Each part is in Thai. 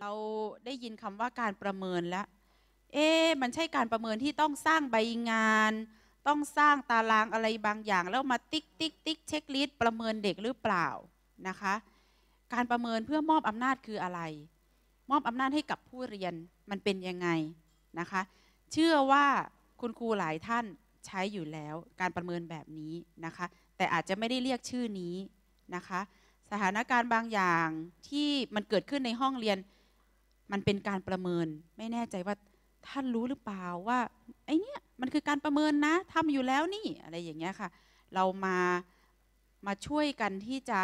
เราได้ยินคำว่าการประเมินแล้วเอ๊มันใช่การประเมินที่ต้องสร้างใบงาน ต้องสร้างตารางอะไรบางอย่าง แล้วมาติ๊กติ๊กติ๊กเช็คลิสต์ประเมินเด็กหรือเปล่านะคะ การประเมินเพื่อมอบอำนาจคืออะไร มอบอำนาจให้กับผู้เรียนมันเป็นยังไงนะคะ เชื่อว่าคุณครูหลายท่านใช้อยู่แล้วการประเมินแบบนี้นะคะ แต่อาจจะไม่ได้เรียกชื่อนี้นะคะ สถานการณ์บางอย่างที่มันเกิดขึ้นในห้องเรียนมันเป็นการประเมินไม่แน่ใจว่าท่านรู้หรือเปล่าว่าไอเนี้ยมันคือการประเมินนะ ทำอยู่แล้วนี่อะไรอย่างเงี้ยค่ะเรามามาช่วยกันที่จะ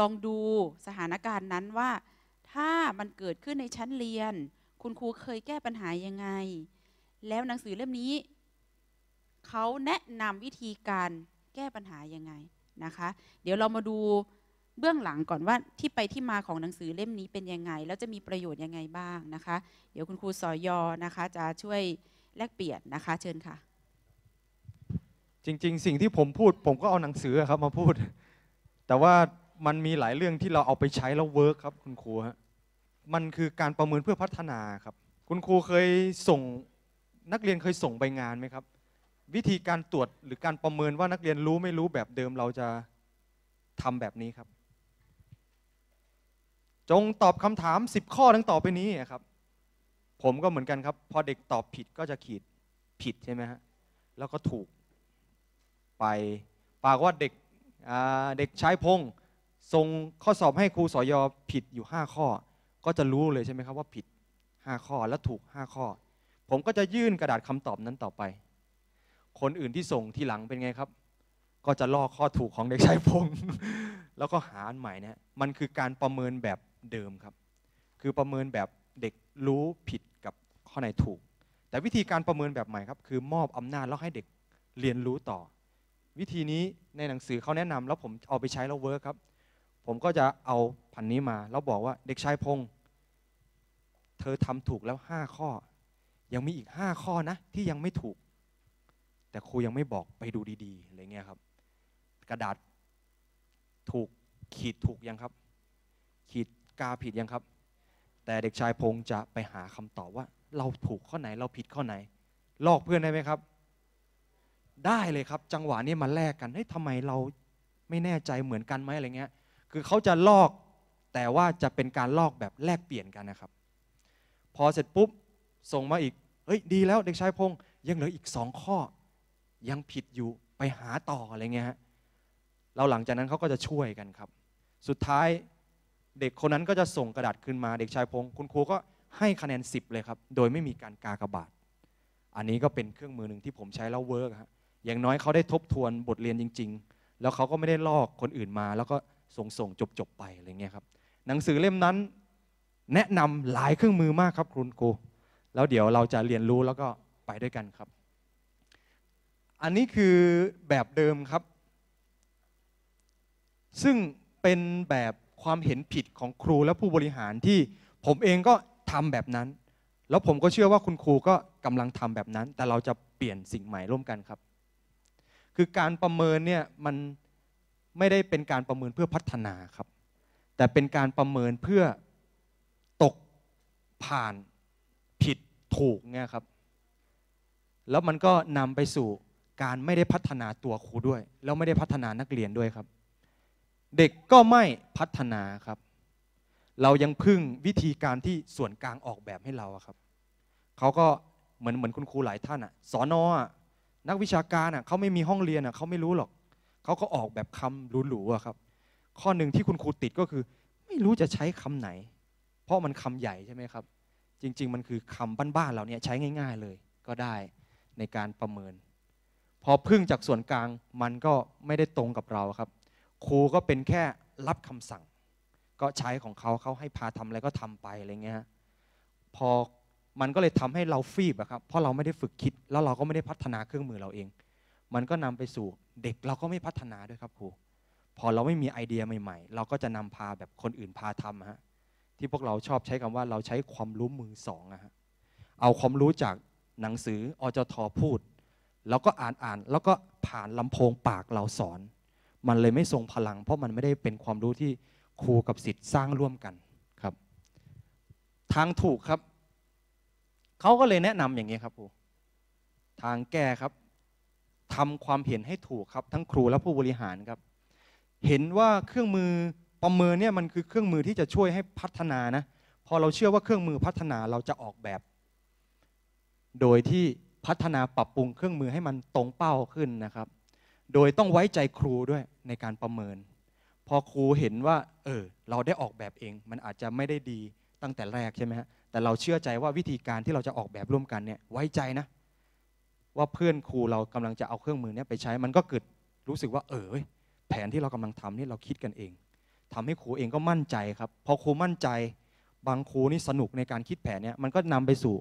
ลองดูสถานการณ์นั้นว่า ถ้ามันเกิดขึ้นในชั้นเรียน คุณครูเคยแก้ปัญหายังไง แล้วหนังสือเล่มนี้ เขาแนะนำวิธีการแก้ปัญหายังไงนะคะ เดี๋ยวเรามาดูเบื้องหลังก่อนว่าที่ไปที่มาของหนังสือเล่มนี้เป็นยังไง แล้วจะมีประโยชน์ยังไงบ้างนะคะเดี๋ยวคุณครูสอยอนะคะ จะช่วยแลกเปลี่ยนนะคะ เชิญค่ะจริง ๆ สิ่งที่ผมพูดผมก็เอาหนังสือครับมาพูด แต่ว่ามันมีหลายเรื่องที่เราเอาไปใช้แล้วเวิร์กครับ คุณครูฮะมันคือการประเมินเพื่อพัฒนาครับ คุณครูเคยส่งนักเรียนเคยส่งใบงานไหมครับ วิธีการตรวจหรือการประเมินว่านักเรียนรู้ไม่รู้แบบเดิมเราจะทำแบบนี้ครับจงตอบคำถาม 10 ข้อทั้งต่อไปนี้ครับ ผมก็เหมือนกันครับ พอเด็กตอบผิดก็จะขีดผิดใช่ไหมฮะแล้วก็ถูกไปปากว่าเด็กเด็กชายพงส่งข้อสอบให้ครูสอยอผิดอยู่ 5 ข้อ ก็จะรู้เลยใช่ไหมครับว่าผิด 5 ข้อและถูก 5 ข้อ ผมก็จะยื่นกระดาษคำตอบนั้นต่อไป คนอื่นที่ส่งทีหลังเป็นไงครับ ก็จะลอกข้อถูกของเด็กชายพงแล้วก็หาอันใหม่นะมันคือการประเมินแบบเดิมครับคือประเมินแบบเด็กรู้ผิดกับข้อไหนถูก แต่วิธีการประเมินแบบใหม่ครับ คือมอบอำนาจแล้วให้เด็กเรียนรู้ต่อ วิธีนี้ในหนังสือเขาแนะนำแล้วผมเอาไปใช้แล้วเวิร์กครับ ผมก็จะเอาพันนี้มา แล้วบอกว่าเด็กชายพงษ์เธอทำถูกแล้ว 5 ข้อ ยังมีอีก 5 ข้อนะที่ยังไม่ถูก แต่ครูยังไม่บอกไปดูดีๆอะไรเงี้ยครับ กระดาษถูกขีดถูกยังครับ ขีดกาผิดยังครับ แต่เด็กชายพงษ์จะไปหาคำตอบว่า เราถูกข้อไหนเราผิดข้อไหน ลอกเพื่อนได้ไหมครับ ได้เลยครับ จังหวะนี้มาแลกกันเฮ้ยทำไมเราไม่แน่ใจเหมือนกันไหมอะไรเงี้ยคือเขาจะลอกแต่ว่าจะเป็นการลอกแบบแลกเปลี่ยนกันนะครับ พอเสร็จปุ๊บส่งมาอีกเฮ้ยดีแล้วเด็กชายพงษ์ยังเหลืออีกสองข้อ ยังผิดอยู่ไปหาต่ออะไรเงี้ยฮะเราหลังจากนั้นเขาก็จะช่วยกันครับ สุดท้ายเด็กคนนั้นก็จะส่งกระดาษขึ้นมาเด็กชายพงศ์คุณครูก็ให้คะแนน 10 เลยครับโดยไม่มีการกากบาทอันนี้ก็เป็นเครื่องมือหนึ่งที่ผมใช้แล้วเวิร์กฮะอย่างน้อยเขาได้ทบทวนบทเรียนจริง ๆ แล้วเขาก็ไม่ได้ลอกคนอื่นมา แล้วก็ส่งส่งจบจบไปอะไรเงี้ยครับหนังสือเล่มนั้นแนะนำหลายเครื่องมือมากครับคุณครูแล้วเดี๋ยวเราจะเรียนรู้แล้วก็ไปด้วยกันครับ อันนี้คือแบบเดิมครับ ซึ่งเป็นแบบความเห็นผิดของครูและผู้บริหารที่ผมเองก็ทำแบบนั้น แล้วผมก็เชื่อว่าคุณครูก็กำลังทำแบบนั้น แต่เราจะเปลี่ยนสิ่งใหม่ร่วมกันครับ คือการประเมินเนี่ยมันไม่ได้เป็นการประเมินเพื่อพัฒนาครับ แต่เป็นการประเมินเพื่อตกผ่านผิดถูกเนี่ยครับ แล้วมันก็นำไปสู่การไม่ได้พัฒนาตัวครูด้วยแล้วไม่ได้พัฒนานักเรียนด้วยครับเด็กก็ไม่พัฒนาครับ เรายังพึ่งวิธีการที่ส่วนกลางออกแบบให้เราครับเขาก็เหมือนเหมือนคุณครูหลายท่านอ่ะ สอนอนักวิชาการอ่ะเขาไม่มีห้องเรียนอ่ะเขาไม่รู้หรอกเขาก็ออกแบบคำหรูๆครับ ข้อหนึ่งที่คุณครูติดก็คือ ไม่รู้จะใช้คำไหน เพราะมันคำใหญ่ใช่ไหมครับจริง ๆมันคือคำบ้านๆเราเนี่ยใช้ง่ายๆเลย ก็ได้ในการประเมิน พอพึ่งจากส่วนกลางมันก็ไม่ได้ตรงกับเราครับครูก็เป็นแค่รับคำสั่ง ก็ใช้ของเขาเขาให้พาทำอะไรก็ทำไปอะไรเงี้ยพอมันก็เลยทำให้เราฟีบอะครับเพราะเราไม่ได้ฝึกคิดแล้วเราก็ไม่ได้พัฒนาเครื่องมือเราเอง มันก็นำไปสู่เด็กเราก็ไม่พัฒนาด้วยครับครูพอเราไม่มีไอเดียใหม่ๆเราก็จะนำพาแบบคนอื่นพาทำฮะที่พวกเราชอบใช้คำว่าเราใช้ความรู้มือสองนะฮะเอาความรู้จากหนังสืออจทพูด แล้วก็อ่านอ่านแล้วก็ผ่านลำโพงปากเราสอนมันเลยไม่ทรงพลัง เพราะมันไม่ได้เป็นความรู้ที่ครูกับสิทธิ์สร้างร่วมกันครับ ทางถูกครับเขาก็เลยแนะนำอย่างนี้ครับครูทางแก้ครับ ทำความเห็นให้ถูกครับ ทั้งครูและผู้บริหารครับ เห็นว่าเครื่องมือประเมินเนี่ยมันคือเครื่องมือที่จะช่วยให้พัฒนานะพอเราเชื่อว่าเครื่องมือพัฒนาเราจะออกแบบ โดยที่พัฒนาปรับปรุงเครื่องมือให้มันตรงเป้าขึ้นนะครับโดยต้องไว้ใจครูด้วยในการประเมิน พอครูเห็นว่าเออเราได้ออกแบบเอง มันอาจจะไม่ได้ดีตั้งแต่แรกใช่ไหมฮะแต่เราเชื่อใจว่าวิธีการที่เราจะออกแบบร่วมกันเนี่ยไว้ใจนะ ว่าเพื่อนครูเรากำลังจะเอาเครื่องมือเนี้ยไปใช้มันก็เกิดรู้สึกว่าเออแผนที่เรากำลังทำนี่เราคิดกันเอง ทำให้ครูเองก็มั่นใจครับ พอครูมั่นใจ บางครูนี่สนุกในการคิดแผนเนี่ยมันก็นำไปสู่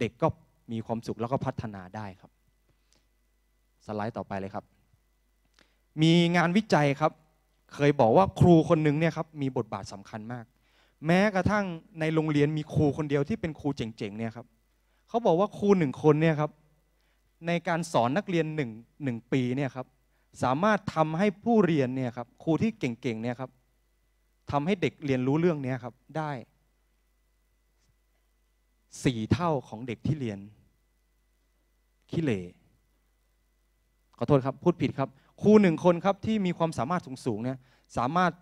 เด็กก็มีความสุขแล้วก็พัฒนาได้ครับ สไลด์ต่อไปเลยครับมีงานวิจัยครับ เคยบอกว่าครูคนหนึ่งเนี่ยครับมีบทบาทสำคัญมาก แม้กระทั่งในโรงเรียนมีครูคนเดียวที่เป็นครูเจ๋งๆ เนี่ยครับเขาบอกว่าครูหนึ่งคนเนี่ยครับในการสอนนักเรียนหนึ่งหนึ่งปีเนี่ยครับ สามารถทำให้ผู้เรียนเนี่ยครับครูที่เก่งๆ เนี่ยครับทำให้เด็กเรียนรู้เรื่องเนี้ครับได้สี่เท่าของเด็กที่เรียนขี้เหร่ขอโทษครับ พูดผิดครับครูหนึ่งคนครับที่มีความสามารถสูงๆเนี่ยสามารถ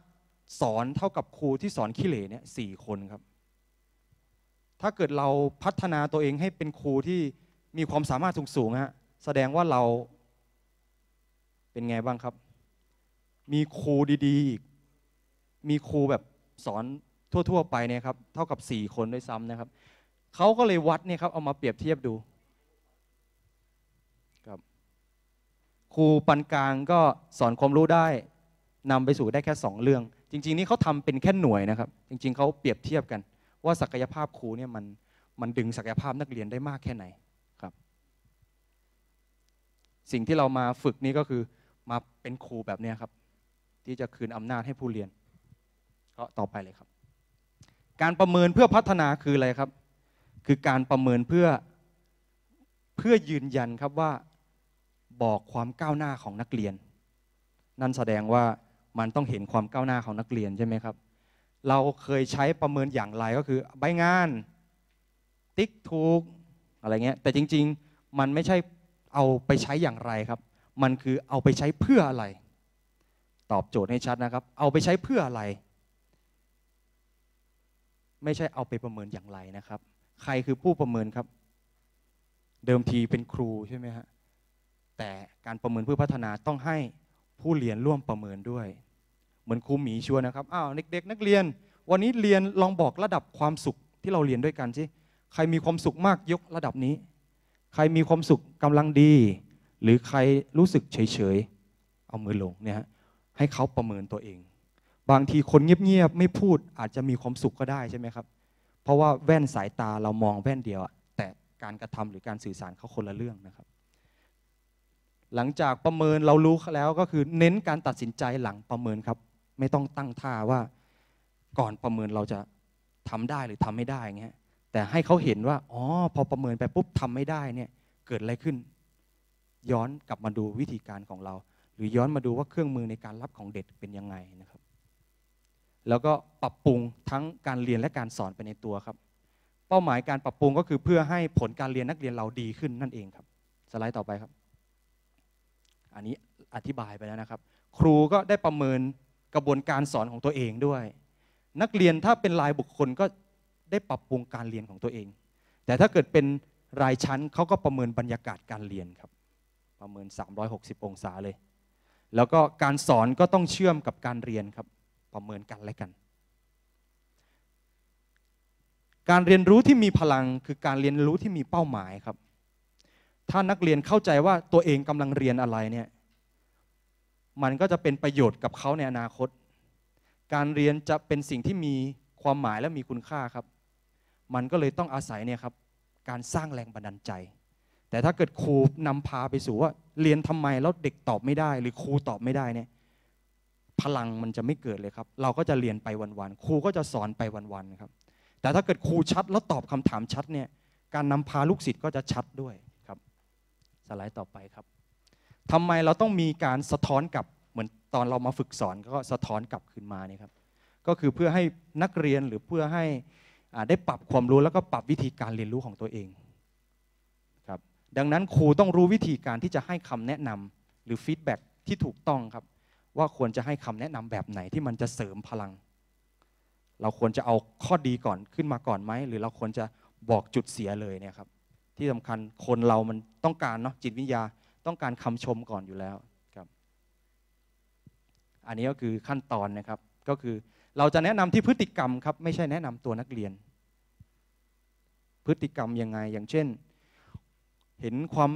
สอนเท่ากับครูที่สอนขี้เหร่เนี่ยสี่คนครับ ถ้าเกิดเราพัฒนาตัวเองให้เป็นครูที่มีความสามารถสูงๆฮะแสดงว่าเราเป็นไงบ้างครับ มีครูดีๆอีกมีครูแบบสอนทั่ว ๆไปเนี่ยครับเท่ากับ 4 คนด้วยซ้ำนะครับเขาก็เลยวัดเนี่ยครับเอามาเปรียบเทียบดูครูปันกลางก็สอนความรู้ได้นำไปสู่ได้แค่ 2 เรื่อง จริงๆนี่เขาทำเป็นแค่หน่วยนะครับ จริง ๆเขาเปรียบเทียบกัน ว่าศักยภาพครูเนี่ยมันมันดึงศักยภาพนักเรียนได้มากแค่ไหนครับ สิ่งที่เรามาฝึกนี่ก็คือมาเป็นครูแบบนี้ครับ ที่จะคืนอำนาจให้ผู้เรียนก็ต่อไปเลยครับ การประเมินเพื่อพัฒนาคืออะไรครับ คือการประเมินเพื่อเพื่อยืนยันครับว่าบอกความก้าวหน้าของนักเรียน นั่นแสดงว่ามันต้องเห็นความก้าวหน้าของนักเรียนใช่ไหมครับ เราเคยใช้ประเมินอย่างไรก็คือใบงานติ๊กทูก อะไรเงี้ย แต่จริง ๆมันไม่ใช่เอาไปใช้อย่างไรครับ มันคือเอาไปใช้เพื่ออะไร ตอบโจทย์ให้ชัดนะครับ เอาไปใช้เพื่ออะไร ไม่ใช่เอาไปประเมินอย่างไรนะครับ ใครคือผู้ประเมินครับ เดิมทีเป็นครูใช่ไหมฮะแต่การประเมินเพื่อพัฒนาต้องให้ผู้เรียนร่วมประเมินด้วย เหมือนครูหมีชวนนะครับอ้าวเด็กๆ นักเรียน วันนี้เรียนลองบอกระดับความสุขที่เราเรียนด้วยกันสิใครมีความสุขมากยกระดับนี้ ใครมีความสุขกำลังดี หรือใครรู้สึกเฉยๆเอามือลงเนี่ยฮะให้เขาประเมินตัวเอง บางทีคนเงียบๆไม่พูดอาจจะมีความสุขก็ได้ใช่ไหมครับเพราะว่าแว่นสายตาเรามองแว่นเดียวแต่การกระทำหรือการสื่อสารเขาคนละเรื่องนะครับหลังจากประเมินเรารู้แล้วก็คือเน้นการตัดสินใจหลังประเมินครับ ไม่ต้องตั้งท่าว่าก่อนประเมินเราจะทำได้หรือทำไม่ได้เงี้ยแต่ให้เขาเห็นว่าอ๋อพอประเมินไปปุ๊บทำไม่ได้เนี่ยเกิดอะไรขึ้น ย้อนกลับมาดูวิธีการของเรา หรือย้อนมาดูว่าเครื่องมือในการรับของเด็กเป็นยังไงนะครับ แล้วก็ปรับปรุงทั้งการเรียนและการสอนไปในตัวครับ เป้าหมายการปรับปรุงก็คือ เพื่อให้ผลการเรียนนักเรียนเราดีขึ้นนั่นเองครับ สไลด์ต่อไปครับอันนี้อธิบายไปแล้วนะครับ ครูก็ได้ประเมินกระบวนการสอนของตัวเองด้วย นักเรียนถ้าเป็นรายบุคคลก็ได้ปรับปรุงการเรียนของตัวเอง แต่ถ้าเกิดเป็นรายชั้นเขาก็ประเมินบรรยากาศการเรียนครับ ประเมิน 360 องศาเลย แล้วก็การสอนก็ต้องเชื่อมกับการเรียนครับประเมินกันและกัน การเรียนรู้ที่มีพลังคือการเรียนรู้ที่มีเป้าหมายครับถ้านักเรียนเข้าใจว่าตัวเองกำลังเรียนอะไรเนี่ย มันก็จะเป็นประโยชน์กับเขาในอนาคต การเรียนจะเป็นสิ่งที่มีความหมายและมีคุณค่าครับ มันก็เลยต้องอาศัยเนี่ยครับการสร้างแรงบันดาลใจ แต่ถ้าเกิดครูนำพาไปสู่ว่า เรียนทำไมแล้วเด็กตอบไม่ได้ หรือครูตอบไม่ได้เนี่ย พลังมันจะไม่เกิดเลยครับ เราก็จะเรียนไปวันๆ ครูก็จะสอนไปวันๆ ครับ แต่ถ้าเกิดครูชัดแล้วตอบคำถามชัดเนี่ย การนำพาลูกศิษย์ก็จะชัดด้วยสไลด์ต่อไปครับทำไมเราต้องมีการสะท้อนกลับเหมือนตอนเรามาฝึกสอนก็สะท้อนกลับขึ้นมาเนี่ยครับ ก็คือเพื่อให้นักเรียนหรือเพื่อให้ได้ปรับความรู้แล้วก็ปรับวิธีการเรียนรู้ของตัวเองครับ ดังนั้นครูต้องรู้วิธีการที่จะให้คำแนะนำหรือฟีดแบ็กที่ถูกต้องครับ ว่าควรจะให้คำแนะนำแบบไหนที่มันจะเสริมพลัง เราควรจะเอาข้อดีก่อนขึ้นมาก่อนไหมหรือเราควรจะบอกจุดเสียเลยเนี่ยครับที่สำคัญคนเรามันต้องการเนาะจิตวิญญาต้องการคำชมก่อนอยู่แล้วครับอันนี้ก็คือขั้นตอนนะครับ ก็คือเราจะแนะนำที่พฤติกรรมครับไม่ใช่แนะนำตัวนักเรียน พฤติกรรมยังไงอย่างเช่น เห็นความ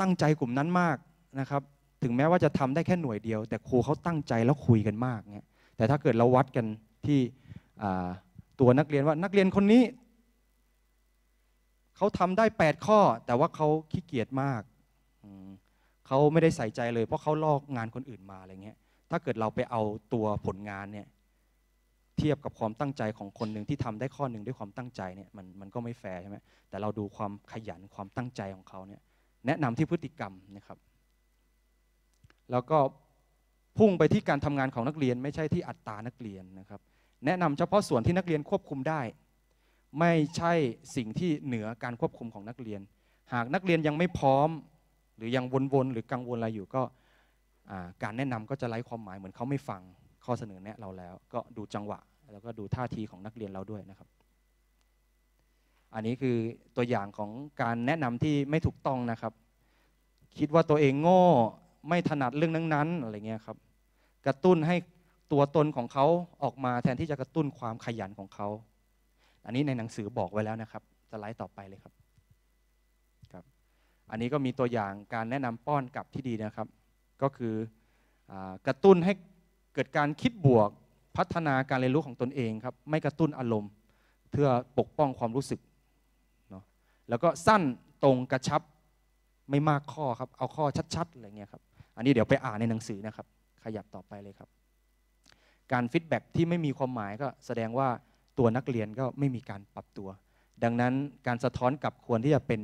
ตั้งใจกลุ่มนั้นมากนะครับ ถึงแม้ว่าจะทำได้แค่หน่วยเดียว แต่ครูเขาตั้งใจแล้วคุยกันมากเนี่ยแต่ถ้าเกิดเราวัดกันที่ตัวนักเรียนว่านักเรียนคนนี้เขาทำได้ 8 ข้อ แต่ว่าเขาขี้เกียจมากเขาไม่ได้ใส่ใจเลย เพราะเขาลอกงานคนอื่นมาอะไรเงี้ยถ้าเกิดเราไปเอาตัวผลงานเนี่ยเทียบกับความตั้งใจของคนหนึ่งที่ทำได้ข้อหนึ่งด้วยความตั้งใจเนี่ยมันมันก็ไม่แฟร์ใช่ไหมแต่เราดูความขยันความตั้งใจของเขาเนี่ยแนะนำที่พฤติกรรมนะครับ แล้วก็พุ่งไปที่การทำงานของนักเรียนไม่ใช่ที่อัตรานักเรียนนะครับแนะนำเฉพาะส่วนที่นักเรียนควบคุมได้ไม่ใช่สิ่งที่เหนือการควบคุมของนักเรียน หากนักเรียนยังไม่พร้อมหรือยังวนๆหรือกังวลอะไรอยู่ก็การแนะนำก็จะไร้ความหมายเหมือนเขาไม่ฟังข้อเสนอแนะเราแล้วก็ดูจังหวะแล้วก็ดูท่าทีของนักเรียนเราด้วยนะครับ อันนี้คือตัวอย่างของการแนะนำที่ไม่ถูกต้องนะครับ คิดว่าตัวเองโง่ไม่ถนัดเรื่องนั้นๆอะไรเงี้ยครับ กระตุ้นให้ตัวตนของเขาออกมาแทนที่จะกระตุ้นความขยันของเขาอันนี้ในหนังสือบอกไว้แล้วนะครับสไลด์ต่อไปเลยครับครับ อันนี้ก็มีตัวอย่างการแนะนำป้อนกลับที่ดีนะครับ ก็คือกระตุ้นให้เกิดการคิดบวกพัฒนาการเรียนรู้ของตนเองครับไม่กระตุ้นอารมณ์เพื่อปกป้องความรู้สึกเนาะแล้วก็สั้นตรงกระชับไม่มากข้อครับเอาข้อชัดๆอะไรเงี้ยครับอันนี้เดี๋ยวไปอ่านในหนังสือนะครับขยับต่อไปเลยครับ การฟีดแบ็ที่ไม่มีความหมายก็แสดงว่าตัวนักเรียนก็ไม่มีการปรับตัว ดังนั้นการสะท้อนกลับควรที่จะเป็น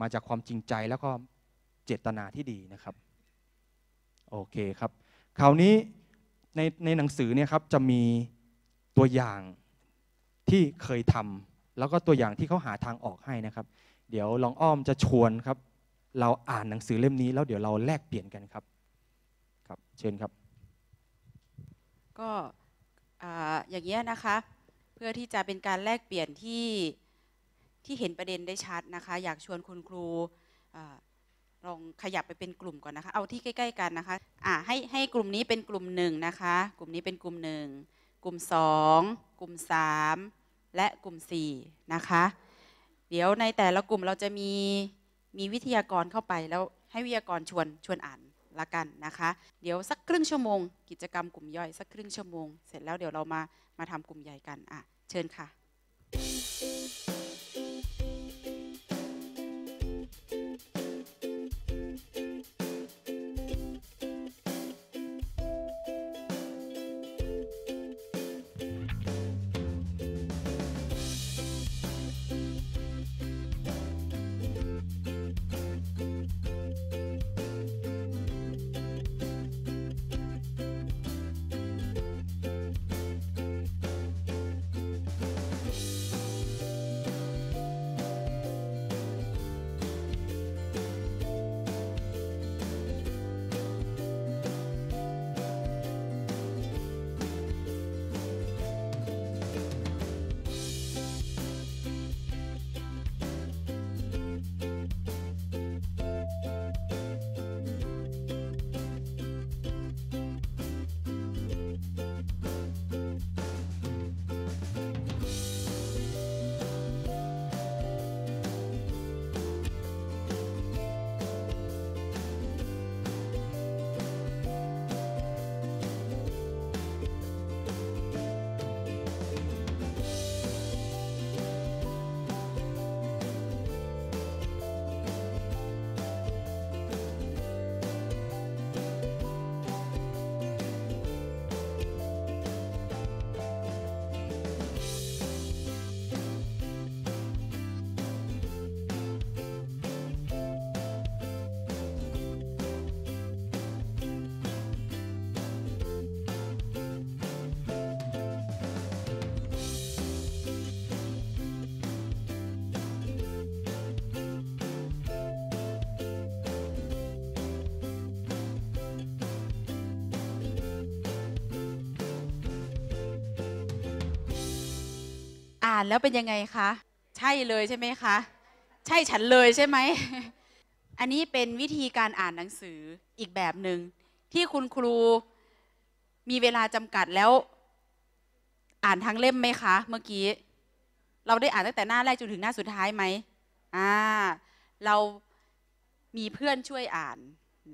มาจากความจริงใจแล้วก็เจตนาที่ดีนะครับ โอเคครับ คราวนี้ในในหนังสือเนี่ยครับจะมีตัวอย่างที่เคยทำ แล้วก็ตัวอย่างที่เขาหาทางออกให้นะครับ เดี๋ยวลองอ้อมจะชวนครับ เราอ่านหนังสือเล่มนี้แล้วเดี๋ยวเราแลกเปลี่ยนกันครับ ครับ เชิญครับ ก็อย่างเงี้ยนะคะพื่อที่จะเป็นการแลกเปลี่ยนที่ที่เห็นประเด็นได้ชัดนะคะอยากชวนคุณครูลองขยับไปเป็นกลุ่มก่อนนะคะเอาที่ใกล้ๆกันนะคะอ่าให้ให้กลุ่มนี้เป็นกลุ่มหนึ่งนะคะกลุ่มนี้เป็นกลุ่มหนึ่งกลุ่มสองกลุ่มสามและกลุ่มสี่นะคะเดี๋ยวในแต่ละกลุ่มเราจะมีมีวิทยากรเข้าไปแล้วให้วิทยากรชวนชวนอ่านละกันนะคะ เดี๋ยวสักครึ่งชั่วโมง กิจกรรมกลุ่มย่อยสักครึ่งชั่วโมง เสร็จแล้วเดี๋ยวเรามามาทำกลุ่มใหญ่กันอ่ะ เชิญค่ะานแล้วเป็นยังไงคะ ใช่เลยใช่ไหมคะ ใช่ฉันเลยใช่ไหม อันนี้เป็นวิธีการอ่านหนังสืออีกแบบหนึง่ง ที่คุณครูมีเวลาจำกัดแล้ว อ่านทั้งเล่มไหมคะเมื่อกี้ เราได้อ่านตั้งแต่หน้าแรกจนถึงหน้าสุดท้ายไหมอ่า เรามีเพื่อนช่วยอ่าน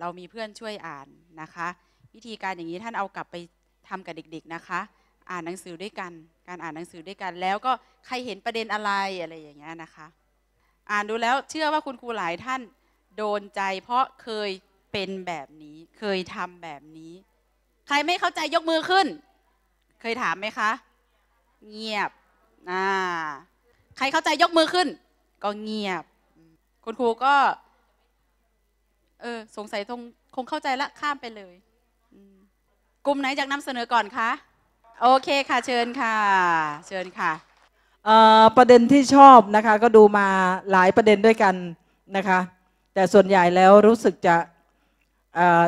เรามีเพื่อนช่วยอ่านนะคะ วิธีการอย่างนี้ท่านเอากลับไปทำกับเด็ก ๆนะคะอ่านหนังสือด้วยกัน การอ่านหนังสือด้วยกัน แล้วก็ใครเห็นประเด็นอะไรอะไรอย่างเงี้ยนะคะ อ่านดูแล้ว เชื่อว่าคุณครูหลายท่าน โดนใจเพราะเคยเป็นแบบนี้ เคยทำแบบนี้ ใครไม่เข้าใจยกมือขึ้น เคยถามไหมคะ เงียบ อ่า ใครเข้าใจยกมือขึ้น ก็เงียบ คุณครูก็ เออสงสัยคงคงเข้าใจละข้ามไปเลยกลุ่มไหนอยากนำเสนอก่อนคะโอเคค่ะ เชิญค่ะเชิญค่ะประเด็นที่ชอบนะคะ ก็ดูมาหลายประเด็นด้วยกัน นะคะ แต่ส่วนใหญ่แล้วรู้สึกจะ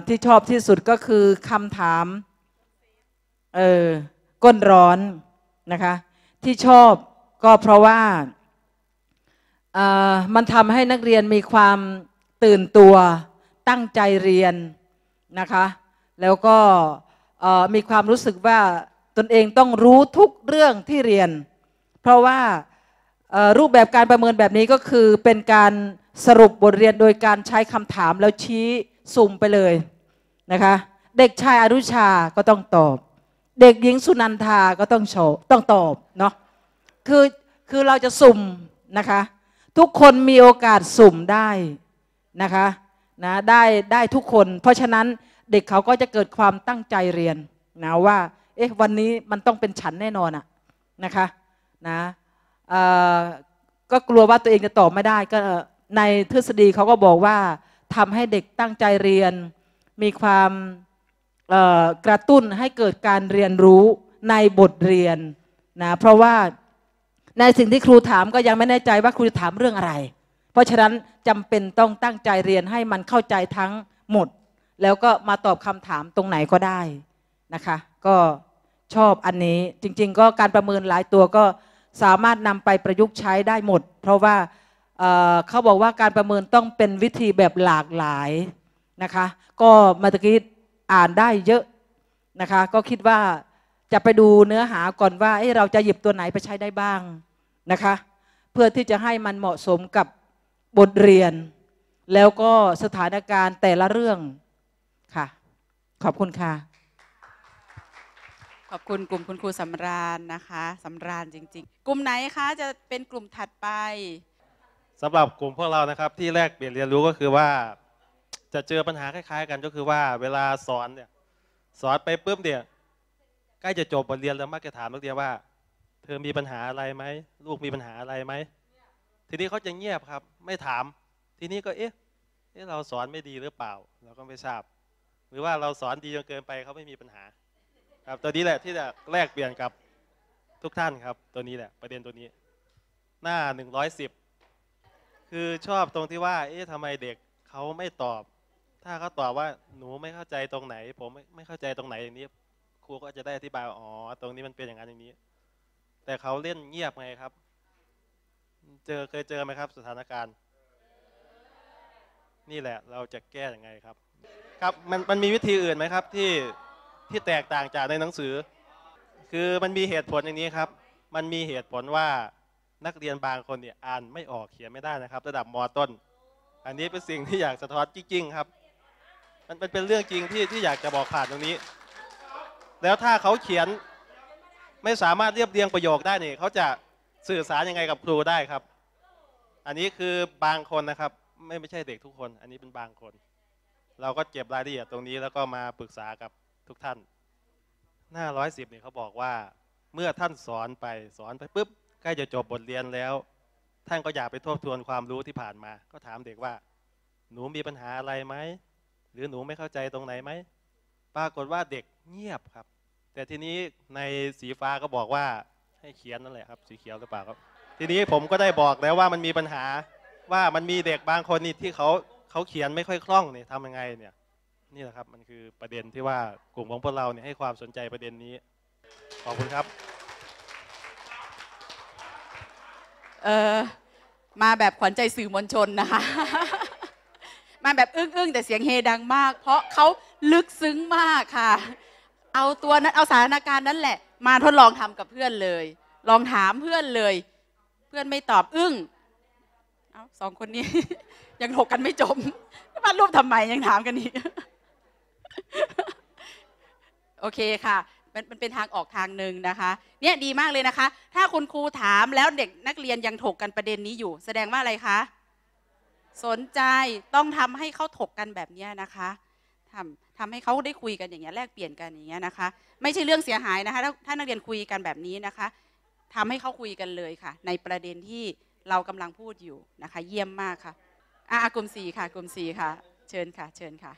ที่ชอบที่สุดก็คือคำถาม เออก้นร้อนนะคะ ที่ชอบก็เพราะว่ามันทำให้นักเรียนมีความตื่นตัวตั้งใจเรียนนะคะ แล้วก็มีความรู้สึกว่าตนเองต้องรู้ทุกเรื่องที่เรียน เพราะว่ารูปแบบการประเมินแบบนี้ก็คือเป็นการสรุปบทเรียนโดยการใช้คำถามแล้วชี้สุ่มไปเลยนะคะเด็กชายอรุชาก็ต้องตอบ เด็กหญิงสุนันทาก็ต้องโชต้องตอบเนาะคือคือเราจะสุ่มนะคะทุกคนมีโอกาสสุ่มได้นะคะนะได้ได้ทุกคน เพราะฉะนั้นเด็กเขาก็จะเกิดความตั้งใจเรียนนะว่าเอ๊ะวันนี้มันต้องเป็นฉันแน่นอนอะนะคะนะก็กลัวว่าตัวเองจะตอบไม่ได้ก็ในทฤษฎีเขาก็บอกว่าทำให้เด็กตั้งใจเรียนมีความกระตุ้นให้เกิดการเรียนรู้ในบทเรียนนะเพราะว่าในสิ่งที่ครูถามก็ยังไม่แน่ใจว่าครูจะถามเรื่องอะไร เพราะฉะนั้นจำเป็นต้องตั้งใจเรียนให้มันเข้าใจทั้งหมด แล้วก็มาตอบคำถามตรงไหนก็ได้นะคะ ก็ชอบอันนี้จริงๆก็การประเมินหลายตัวก็สามารถนำไปประยุกต์ใช้ได้หมด เพราะว่าเขาบอกว่าการประเมินต้องเป็นวิธีแบบหลากหลายนะคะ ก็มาตะกี้อ่านได้เยอะนะคะ ก็คิดว่าจะไปดูเนื้อหาก่อนว่าเเราจะหยิบตัวไหนไปใช้ได้บ้างนะคะ เพื่อที่จะให้มันเหมาะสมกับบทเรียน แล้วก็สถานการณ์แต่ละเรื่องค่ะ ขอบคุณค่ะขอบคุณกลุ่มคุณครูสำราญ นะคะ สำราญจริง ๆ กลุ่มไหนคะจะเป็นกลุ่มถัดไปสำหรับกลุ่มพวกเรานะครับ ที่แรกเปลี่ยนเรียนรู้ก็คือว่าจะเจอปัญหาคล้าย ๆ กันก็คือว่าเวลาสอนเนี่ยสอนไปปุ๊บเนี่ย ใกล้จะจบบทเรียนแล้วมักจะถามนักเรียนว่า เธอมีปัญหาอะไรไหมลูกมีปัญหาอะไรไหมทีนี้เขาจะเงียบครับ ไม่ถามทีนี้ก็เอ๊ะเอ๊ะเราสอนไม่ดีหรือเปล่าเราก็ไม่ทราบหรือว่าเราสอนดีจนเกินไปเขาไม่มีปัญหาครับตัวนี้แหละที่จะแลกเปลี่ยนกับทุกท่านครับ ตัวนี้แหละประเด็นตัวนี้ หน้า110คือชอบตรงที่ว่าเอ๊ะทำไมเด็กเขาไม่ตอบ ถ้าเขาตอบว่าหนูไม่เข้าใจตรงไหน ผมไม่เข้าใจตรงไหนอย่างนี้ครูก็จะได้อธิบายว่าอ๋อตรงนี้มันเป็นอย่างนั้นอย่างนี้ แต่เขาเล่นเงียบไงครับ เจอเคยเจอไหมครับ สถานการณ์ นี่แหละเราจะแก้ยังไงครับ ครับมันมันมีวิธีอื่นไหมครับ ที่ที่แตกต่างจากในหนังสือคือมันมีเหตุผลอย่างนี้ครับ มันมีเหตุผลว่านักเรียนบางคนเนี่ยอ่านไม่ออกเขียนไม่ได้นะครับ ระดับมต้น อันนี้เป็นสิ่งที่อยากสะท้อนจริงๆครับ มันเป็นเรื่องจริงที่ที่อยากจะบอกผ่านตรงนี้ แล้วถ้าเขาเขียนไม่สามารถเรียบเรียงประโยคได้เนี่ยเขาจะสื่อสารยังไง กับครูได้ครับ อันนี้คือบางคนนะครับไม่ไม่ใช่เด็กทุกคน อันนี้เป็นบางคน เราก็เก็บรายละเอียดตรงนี้แล้วก็มาปรึกษากับทุกท่านหน้าร้อยสิบเนี่ยเขาบอกว่า เมื่อท่านสอนไปสอนไปปุ๊บใกล้จะจบบทเรียนแล้ว ท่านก็อยากไปทบทวนความรู้ที่ผ่านมา ก็ถามเด็กว่า หนูมีปัญหาอะไรไหมหรือหนูไม่เข้าใจตรงไหนไหมปรากฏว่าเด็กเงียบครับ แต่ทีนี้ในสีฟ้าก็บอกว่าให้เขียนนั่นแหละครับสีเขียวหรือเปล่าครับ ทีนี้ผมก็ได้บอกแล้วว่ามันมีปัญหาว่ามันมีเด็กบางคนนี่ที่เขาเขาเขียนไม่ค่อยคล่องเนี่ยทำยังไงเนี่ยนี่แหละครับมันคือประเด็นที่ว่ากลุ่มของพวกเราเนี่ยให้ความสนใจประเด็นนี้ ขอบคุณครับเออมาแบบขวัญใจสื่อมวลชนนะคะ มาแบบอึ้งอึ้งแต่เสียงเฮดังมาก เพราะเขาลึกซึ้งมากค่ะ เอาตัวนั้นเอาสถานการณ์นั้นแหละมาทดลองทำกับเพื่อนเลย ลองถามเพื่อนเลย เพื่อนไม่ตอบอึ้งเอาสองคนนี้ยังถกกันไม่จบมารูปทำไมยังถามกันอีกโอเคค่ะมันเป็นทางออกทางหนึ่งนะคะ เนี่ยดีมากเลยนะคะ ถ้าคุณครูถามแล้วเด็กนักเรียนยังถกกันประเด็นนี้อยู่ แสดงว่าอะไรคะ สนใจต้องทำให้เขาถกกันแบบนี้นะคะ ทำทำให้เขาได้คุยกันอย่างเงี้ยแลกเปลี่ยนกันอย่างเงี้ยนะคะ ไม่ใช่เรื่องเสียหายนะคะถ้าถ้านักเรียนคุยกันแบบนี้นะคะ ทำให้เขาคุยกันเลยค่ะ ในประเด็นที่เรากำลังพูดอยู่นะคะ เยี่ยมมากค่ะ อ่ะกลุ่มสี่ค่ะกลุ่มสี่ค่ะ เชิญค่ะ เชิญค่ะ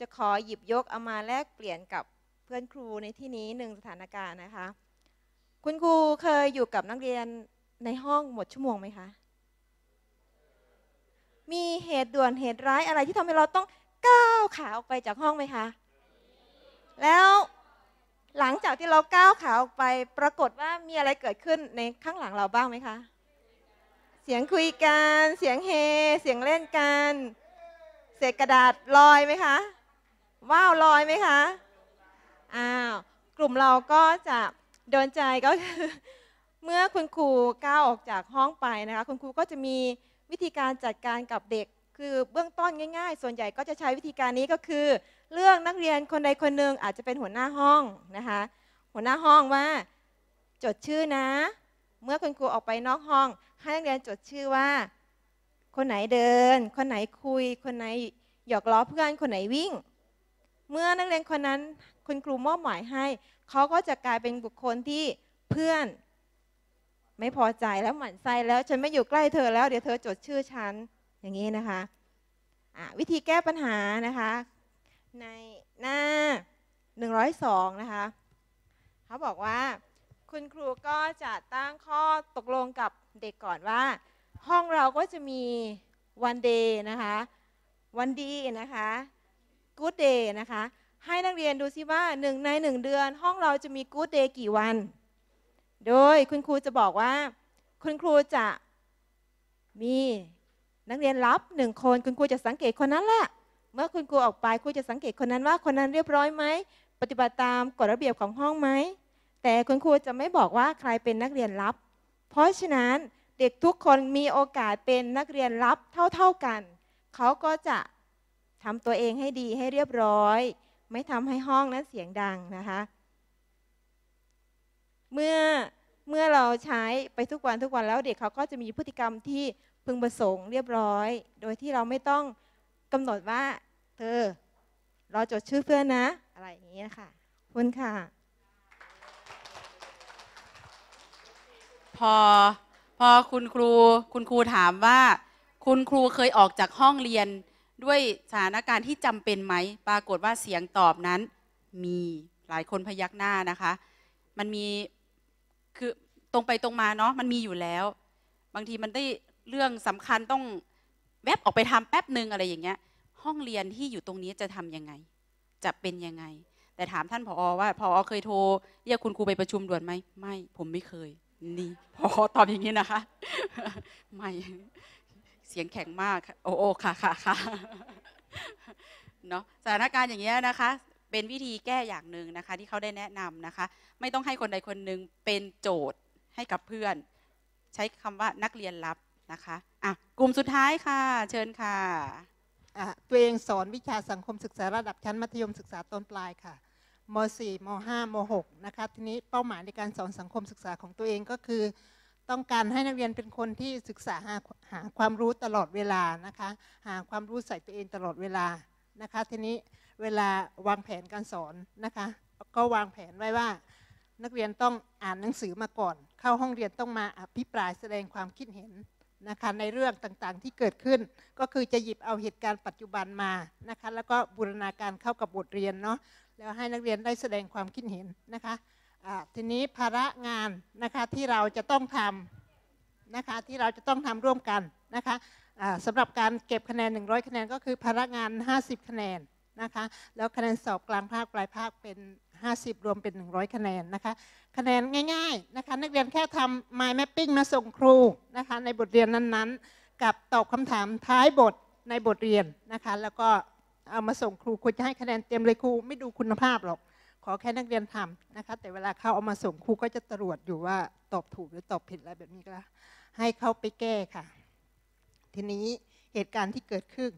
จะขอหยิบยกเอามาแลกเปลี่ยนกับเพื่อนครูในที่นี้หนึ่งสถานการณ์นะคะ คุณครูเคยอยู่กับนักเรียนในห้องหมดชั่วโมงไหมคะมีเหตุด่วนเหตุร้ายอะไรที่ทำให้เราต้องก้าวขาออกไปจากห้องไหมคะแล้วหลังจากที่เราก้าวขาออกไปปรากฏว่ามีอะไรเกิดขึ้นในข้างหลังเราบ้างไหมคะเสียงคุยกันเสียงเฮเสียงเล่นกันเศษกระดาษลอยไหมคะว้าวลอยไหมคะ อ้าว กลุ่มเราก็จะโดนใจก็คือ เมื่อคุณครูก้าวออกจากห้องไปนะคะ คุณครูก็จะมีวิธีการจัดการกับเด็ก คือเบื้องต้นง่ายๆ ส่วนใหญ่ก็จะใช้วิธีการนี้ก็คือเลือกนักเรียนคนใดคนหนึ่งอาจจะเป็นหัวหน้าห้องนะคะ หัวหน้าห้องว่าจดชื่อนะ เมื่อคุณครูออกไปนอกห้อง ให้นักเรียนจดชื่อว่า คนไหนเดิน คนไหนคุย คนไหนหยอกล้อเพื่อน คนไหนวิ่งเมื่อนักเรียนคนนั้นคุณครูมอบหมายให้ เขาก็จะกลายเป็นบุคคลที่เพื่อน ไม่พอใจแล้วหมั่นไส้แล้ว ฉันไม่อยู่ใกล้เธอแล้วเดี๋ยวเธอจดชื่อฉัน อย่างนี้นะคะะวิธีแก้ปัญหานะคะ ในหน้า 102 นะคะ เขาบอกว่า คุณครูก็จะตั้งข้อตกลงกับเด็กก่อนว่า ห้องเราก็จะมีวันเดย์นะคะ วันดีนะคะ Good Day นะคะให้นักเรียนดูซิว่าหนึ่งในหนึ่งเดือน ห้องเราจะมี Good Day กี่วันโดยคุณครูจะบอกว่า คุณครูจะมีนักเรียนรับหนึ่งคนคุณครูจะสังเกตคนนั้นแหละเมื่อคุณครูออกไปครูจะสังเกตคนนั้นว่าคนนั้นเรียบร้อยไหมปฏิบัติตามกฎระเบียบของห้องไหมแต่คุณครูจะไม่บอกว่าใครเป็นนักเรียนรับ เพราะฉะนั้นเด็กทุกคนมีโอกาสเป็นนักเรียนรับเท่าๆกัน เขาก็จะทำตัวเองให้ดีให้เรียบร้อย ไม่ทำให้ห้องนั้นเสียงดังนะคะเมื่อเมื่อเราใช้ไปทุกวันทุกวันแล้วเด็กเขาก็จะมีพฤติกรรมที่พึงประสงค์เรียบร้อย โดยที่เราไม่ต้องกำหนดว่า เธอเราจดชื่อเพื่อนนะอะไรอย่างนี้นะคะคุณค่ะ พอพอคุณครูคุณครูถามว่า คุณครูเคยออกจากห้องเรียนด้วยสถานการณ์ที่จำเป็นไหม ปรากฏว่าเสียงตอบนั้น มีหลายคนพยักหน้านะคะ มันมีคือตรงไปตรงมาเนาะมันมีอยู่แล้ว บางทีมันได้เรื่องสำคัญต้อง แวบออกไปทำแป๊บหนึ่งอะไรอย่างเงี้ย ห้องเรียนที่อยู่ตรงนี้จะทํำยังไง จะเป็นยังไง แต่ถามท่านผอว่าออเคยโทรเรียกคุณครูไปประชุมด่วนไหมไม่ ผมไม่เคย นี่พอตอบอย่างนี้นะคะไม่เสียงแข็งมากโอ้โอค่ะค่ะค่ะเนาะสถานการณ์อย่างเงี้ยนะคะ เป็นวิธีแก้อย่างหนึ่งนะคะ ที่เขาได้แนะนำนะคะ ไม่ต้องให้คนใดคนหนึ่งเป็นโจทย์ให้กับเพื่อนใช้คำว่านักเรียนรับนะคะอ่ะกลุ่มสุดท้ายค่ะ เชิญค่ะอ่ะ ตัวเองสอนวิชาสังคมศึกษาระดับชั้นมัธยมศึกษาตอนปลายค่ะม .4 ม .5 ม .6 นะคะ ทีนี้เป้าหมายในการสอนสังคมศึกษาของตัวเองก็คือต้องการให้นักเรียนเป็นคนที่ศึกษาหาหาความรู้ตลอดเวลานะคะ หาความรู้ใส่ตัวเองตลอดเวลานะคะ ทีนี้เวลาวางแผนการสอนนะคะ ก็วางแผนไว้ว่า นักเรียนต้องอ่านหนังสือมาก่อน เข้าห้องเรียนต้องมาอภิปรายแสดงความคิดเห็นนะคะ ในเรื่องต่างๆ ที่เกิดขึ้น ก็คือจะหยิบเอาเหตุการณ์ปัจจุบันมานะคะ แล้วก็บูรณาการเข้ากับบทเรียนเนาะแล้วให้นักเรียนได้แสดงความคิดเห็นนะคะทีนี้ภาระงานนะคะที่เราจะต้องทำนะคะที่เราจะต้องทำร่วมกันนะคะสำหรับการเก็บคะแนน 100 คะแนนก็คือภาระงาน 50 คะแนนนะคะแล้วคะแนนสอบกลางภาคปลายภาคเป็น 50 รวมเป็น 100คะแนนนะคะคะแนนง่าย ๆนะคะนักเรียนแค่ทำ mind mapping มาส่งครูนะคะในบทเรียนนั้นๆ กับตอบคำถามท้ายบทในบทเรียนนะคะแล้วก็เอามาส่งครูควรจะให้คะแนนเต็มเลยครูไม่ดูคุณภาพหรอกขอแค่นักเรียนทำนะคะ แต่เวลาเขาเอามาส่งครูก็จะตรวจอยู่ว่าตอบถูกหรือตอบผิดอะไรแบบนี้ก็ให้เขาไปแก้ค่ะ ทีนี้เหตุการณ์ที่เกิดขึ้น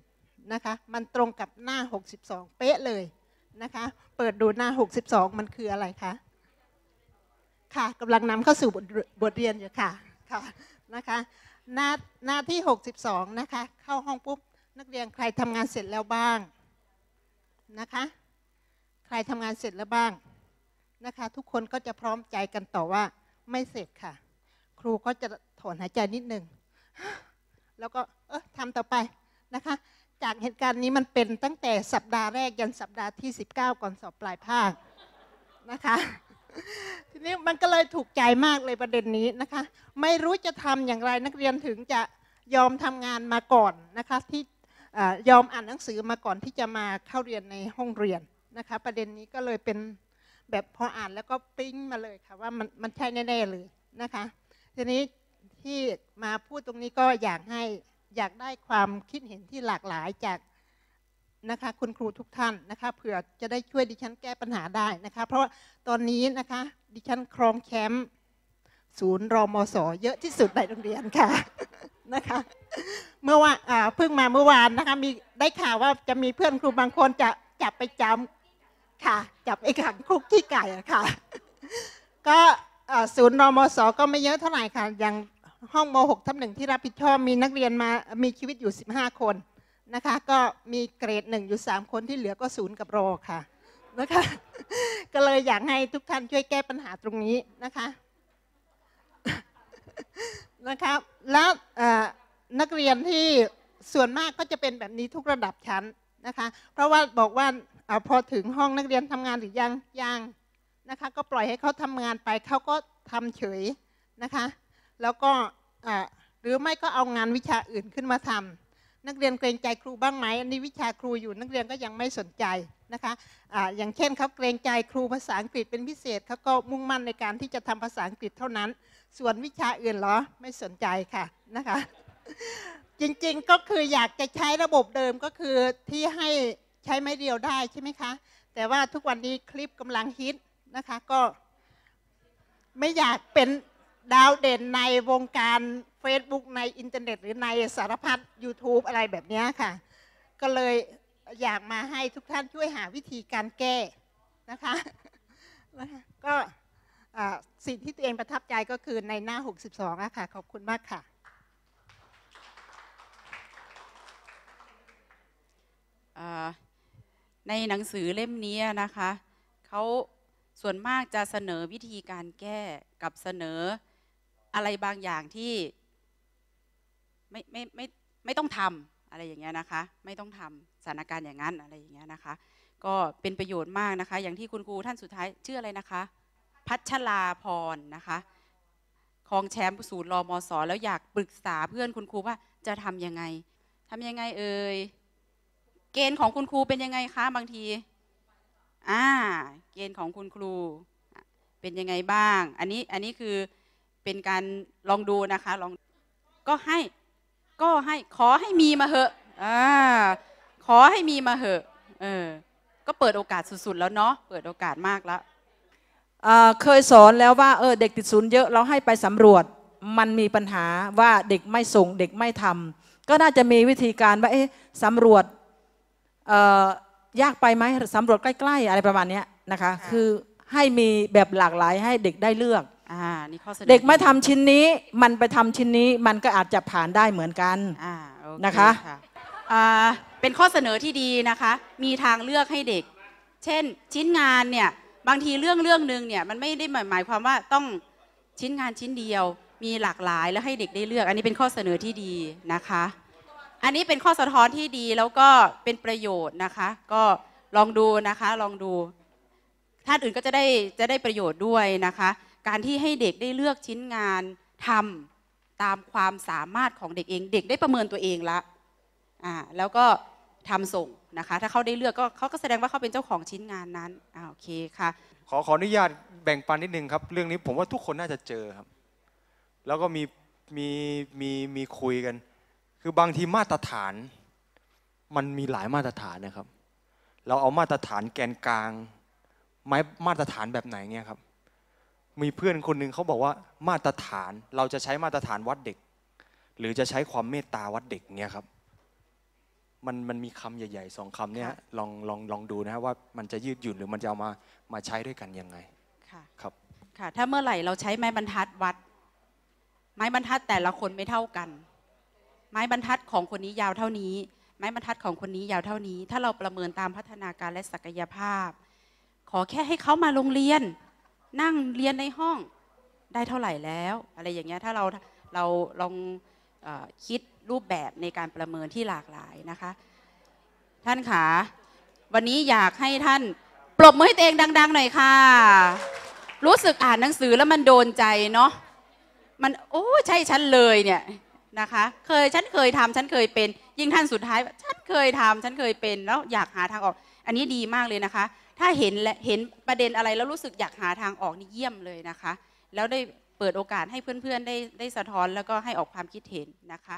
นะคะ มันตรงกับหน้า 62 เป๊ะเลยนะคะ เปิดดูหน้า 62 มันคืออะไรคะค่ะกำลังนำเข้าสู่บทเรียนอยู่ค่ะค่ะนะคะหน้าหน้าที่ 62 นะคะ เข้าห้องปุ๊บ นักเรียนใครทำงานเสร็จแล้วบ้างนะคะใครทำงานเสร็จแล้วบ้างนะคะทุกคนก็จะพร้อมใจกันต่อว่าไม่เสร็จค่ะ ครูก็จะถอนหายใจนิดนึง แล้วก็เออทำต่อไปนะคะ จากเหตุการณ์นี้มันเป็นตั้งแต่สัปดาห์แรก ยันสัปดาห์ที่ 19 ก่อนสอบปลายภาคนะคะทีนี้มันก็เลยถูกใจมากเลยประเด็นนี้นะคะ ไม่รู้จะทำอย่างไรนักเรียนถึงจะยอมทำงานมาก่อนนะคะที่ยอมอ่านหนังสือมาก่อนที่จะมาเข้าเรียนในห้องเรียนนะคะ ประเด็นนี้ก็เลยเป็นแบบพออ่านแล้วก็ปิ้งมาเลยค่ะว่ามันมันใช่แน่ๆเลยนะคะ ทีนี้ที่มาพูดตรงนี้ก็อยากให้อยากได้ความคิดเห็นที่หลากหลายจากนะคะคุณครูทุกท่านนะคะเผื่อจะได้ช่วยดิฉันแก้ปัญหาได้นะคะ เพราะตอนนี้นะคะดิฉันครองแชมป์ศูนย์รอมอสอเยอะที่สุดในโรงเรียนค่ะนะคะเมื่อว่าเพิ่งมาเมื่อวานนะคะมีได้ข่าวว่าจะมีเพื่อนครูบางคนจะจับไปจำค่ะ จับไ้ขังคุกที่ไก่อะค่ะ ก็ศูนย์นมสก็ไม่เยอะเท่าไหร่ค่ะอย่างห้องม .6 ทับหนึ่งที่รับผิดชอบมีนักเรียนมามีชีวิตอยู่ 15 คน นะคะ ก็มีเกรดหนึ่งอยู่ 3 คนที่เหลือก็ศูนย์กับรอค่ะ นะคะ ก็เลยอยากให้ทุกท่านช่วยแก้ปัญหาตรงนี้นะคะนะคะแล้วนักเรียนที่ส่วนมากก็จะเป็นแบบนี้ทุกระดับชั้นนะคะเพราะว่าบอกว่าอาพอถึงห้องนักเรียนทำงานหรือยังยังนะคะก็ปล่อยให้เขาทำงานไปเขาก็ทำเฉยนะคะ แล้วก็หรือไม่ก็เอางานวิชาอื่นขึ้นมาทำ นักเรียนเกรงใจครูบ้างไหมอันนี้วิชาครูอยู่นักเรียนก็ยังไม่สนใจนะคะออย่างเช่นเขาเกรงใจครูภาษาอังกฤษเป็นพิเศษเขาก็มุ่งมั่นในการที่จะทำภาษาอังกฤษเท่านั้น ส่วนวิชาอื่นเหรอไม่สนใจค่ะนะคะ จริงๆก็คืออยากจะใช้ระบบเดิมก็คือที่ให้ใช้ไม้เดียวได้ใช่ไหมคะ แต่ว่าทุกวันนี้คลิปกำลังฮิตนะคะก็ ไม่อยากเป็นดาวเด่นในวงการ Facebook ในอินเทอร์เน็ต หรือในสารพัด YouTube อะไรแบบนี้ค่ะ ก็เลยอยากมาให้ทุกท่านช่วยหาวิธีการแก้นะคะก็สิ่งที่ตัวเองประทับใจก็คือในหน้า 62อะค่ะขอบคุณมากค่ะ uh, ในหนังสือเล่มนี้นะคะเขาส่วนมากจะเสนอวิธีการแก้กับเสนออะไรบางอย่างที่ไม่ไม่ไม่ไม่ต้องทำอะไรอย่างเงี้ยนะคะ ไม่ต้องทำสถานการณ์อย่างนั้นอะไรอย่างเงี้ยนะคะ ก็เป็นประโยชน์มากนะคะ อย่างที่คุณครูท่านสุดท้ายชื่ออะไรนะคะ พัชลาพรนะคะคองแชมป์ศูนย์รอมอสอแล้วอยากปรึกษาเพื่อนคุณครูว่าจะทำยังไงทำยังไงเอ่ยเกณฑ์ของคุณครูเป็นยังไงคะบางที อ่า เกณฑ์ของคุณครูเป็นยังไงบ้าง อันนี้อันนี้คือเป็นการลองดูนะคะลองก็ให้ ก็ให้ขอให้มีมาเหอะอ่าขอให้มีมาเหอะ เออก็เปิดโอกาสสุดๆแล้วเนาะเปิดโอกาสมากแล้วเคยสอนแล้วว่าเออเด็กติดศูนย์เยอะเราให้ไปสำรวจมันมีปัญหาว่าเด็กไม่ส่ง เด็กไม่ทำก็น่าจะมีวิธีการว่าเอ๊ะสำรวจยากไปไหมสำรวจใกล้ๆ อะไรประมาณนี้นะคะคือให้มีแบบหลากหลายให้เด็กได้เลือกเด็กมาทำชิ้นนี้มันไปทำชิ้นนี้มันก็อาจจะผ่านได้เหมือนกันนะคะเป็นข้อเสนอที่ดีนะคะ มีทางเลือกให้เด็ก เช่นชิ้นงานเนี่ยบางทีเรื่องเรื่องหนึ่งเนี่ยมันไม่ได้หมายความว่าต้องชิ้นงานชิ้นเดียว มีหลากหลายแล้วให้เด็กได้เลือก อันนี้เป็นข้อเสนอที่ดีนะคะอันนี้เป็นข้อสะท้อนที่ดีแล้วก็เป็นประโยชน์นะคะ ก็ลองดูนะคะลองดูท่านอื่นก็จะได้จะได้ประโยชน์ด้วยนะคะ การที่ให้เด็กได้เลือกชิ้นงานทำตามความสามารถของเด็กเอง เด็กได้ประเมินตัวเองละอ่าแล้วก็ทำส่งนะคะ ถ้าเขาได้เลือกก็เขาก็แสดงว่าเขาเป็นเจ้าของชิ้นงานนั้นอ่าโอเคค่ะ ขอขออนุญาตแบ่งปันนิดนึงครับ เรื่องนี้ผมว่าทุกคนน่าจะเจอครับ แล้วก็มีมีมีมีคุยกันคือบางทีมาตรฐานมันมีหลายมาตรฐานนะครับ เราเอามาตรฐานแกนกลางไม้มาตรฐานแบบไหนเนี่ยครับ มีเพื่อนคนหนึ่งเขาบอกว่ามาตรฐานเราจะใช้มาตรฐานวัดเด็ก หรือจะใช้ความเมตตาวัดเด็กเนี่ยครับมันมันมีคำใหญ่ๆสองคำเนี่ยลองลองลองดูนะว่ามันจะยืดหยุ่นหรือมันจะเอามามาใช้ด้วยกันยังไงค่ะครับค่ะถ้าเมื่อไหร่เราใช้ไม้บรรทัดวัด ไม้บรรทัดแต่ละคนไม่เท่ากันไม้บรรทัดของคนนี้ยาวเท่านี้ ไม้บรรทัดของคนนี้ยาวเท่านี้ ถ้าเราประเมินตามพัฒนาการและศักยภาพ ขอแค่ให้เขามาโรงเรียน นั่งเรียนในห้องได้เท่าไหร่แล้ว อะไรอย่างเงี้ย ถ้าเรา เราลองอคิดรูปแบบในการประเมินที่หลากหลายนะคะ ท่านขา วันนี้อยากให้ท่านปรบมือให้ตัวเองดังๆหน่อยค่ะ รู้สึกอ่านหนังสือแล้วมันโดนใจเนาะ มัน โอ้ ใช่ฉันเลยเนี่ยนะคะ เคยฉันเคยทำฉันเคยเป็น ยิ่งท่านสุดท้ายฉันเคยทำฉันเคยเป็นแล้วอยากหาทางออก อันนี้ดีมากเลยนะคะ ถ้าเห็นและเห็นประเด็นอะไรแล้วรู้สึกอยากหาทางออกนี่เยี่ยมเลยนะคะ แล้วได้เปิดโอกาสให้เพื่อนๆ ได้ได้สะท้อนแล้วก็ให้ออกความคิดเห็นนะคะ